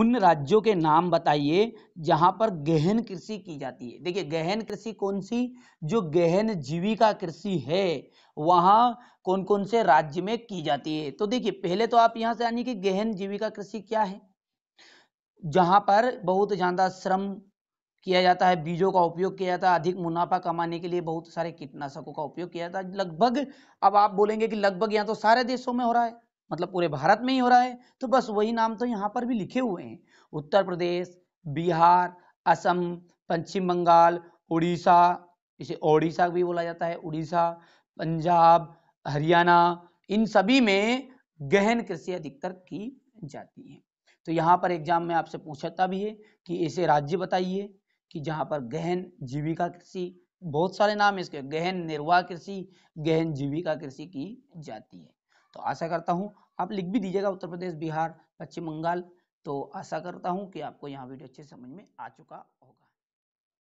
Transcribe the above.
उन राज्यों के नाम बताइए जहां पर गहन कृषि की जाती है देखिए गहन कृषि कौन सी जो गहन जीविका कृषि है वहां कौन कौन से राज्य में की जाती है तो देखिए पहले तो आप यहां से आनी कि गहन जीविका कृषि क्या है जहां पर बहुत ज्यादा श्रम किया जाता है बीजों का उपयोग किया जाता है अधिक मुनाफा कमाने के लिए बहुत सारे कीटनाशकों का उपयोग किया जाता है लगभग अब आप बोलेंगे कि लगभग यहाँ तो सारे देशों में हो रहा है मतलब पूरे भारत में ही हो रहा है तो बस वही नाम तो यहाँ पर भी लिखे हुए हैं उत्तर प्रदेश बिहार असम पश्चिम बंगाल उड़ीसा इसे ओडिशा भी बोला जाता है उड़ीसा पंजाब हरियाणा इन सभी में गहन कृषि अधिकतर की जाती है तो यहाँ पर एग्जाम में आपसे पूछता भी है कि ऐसे राज्य बताइए कि जहाँ पर गहन जीविका कृषि बहुत सारे नाम है इसके गहन निर्वाह कृषि गहन जीविका कृषि की जाती है तो आशा करता हूँ आप लिख भी दीजिएगा उत्तर प्रदेश बिहार पश्चिम बंगाल तो आशा करता हूँ कि आपको यहाँ वीडियो अच्छे समझ में आ चुका होगा